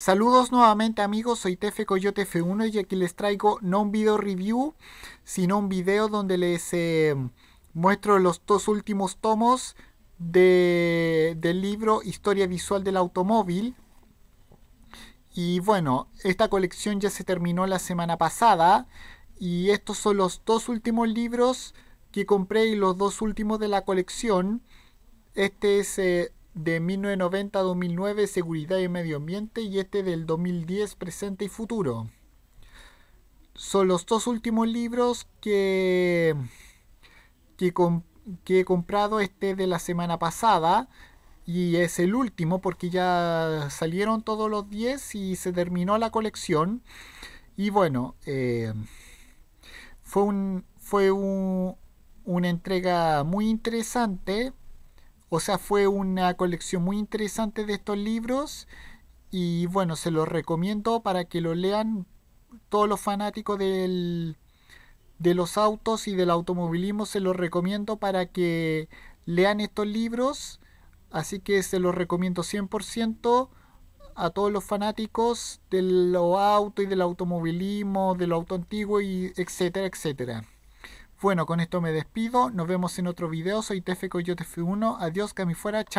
Saludos nuevamente amigos, soy Tefe Coyote F1 y aquí les traigo no un video review, sino un video donde les em, muestro los dos últimos tomos de, del libro Historia Visual del Automóvil. Y bueno, esta colección ya se terminó la semana pasada y estos son los dos últimos libros que compré y los dos últimos de la colección. Este es eh, de 1990 a 2009, Seguridad y Medio Ambiente, y este del 2010, Presente y Futuro. Son los dos últimos libros que, que, he comprado, este de la semana pasada, y es el último porque ya salieron todos los 10 y se terminó la colección. Y bueno, eh, fue, un, fue un, una entrega muy interesante o sea, fue una colección muy interesante de estos libros y bueno, se los recomiendo para que lo lean todos los fanáticos del, de los autos y del automovilismo, se los recomiendo para que lean estos libros. Así que se los recomiendo 100% a todos los fanáticos de los autos y del automovilismo, del auto antiguo y etcétera, etcétera. Bueno, con esto me despido. Nos vemos en otro video. Soy yo te fui 1 Adiós, mí fuera. Chao.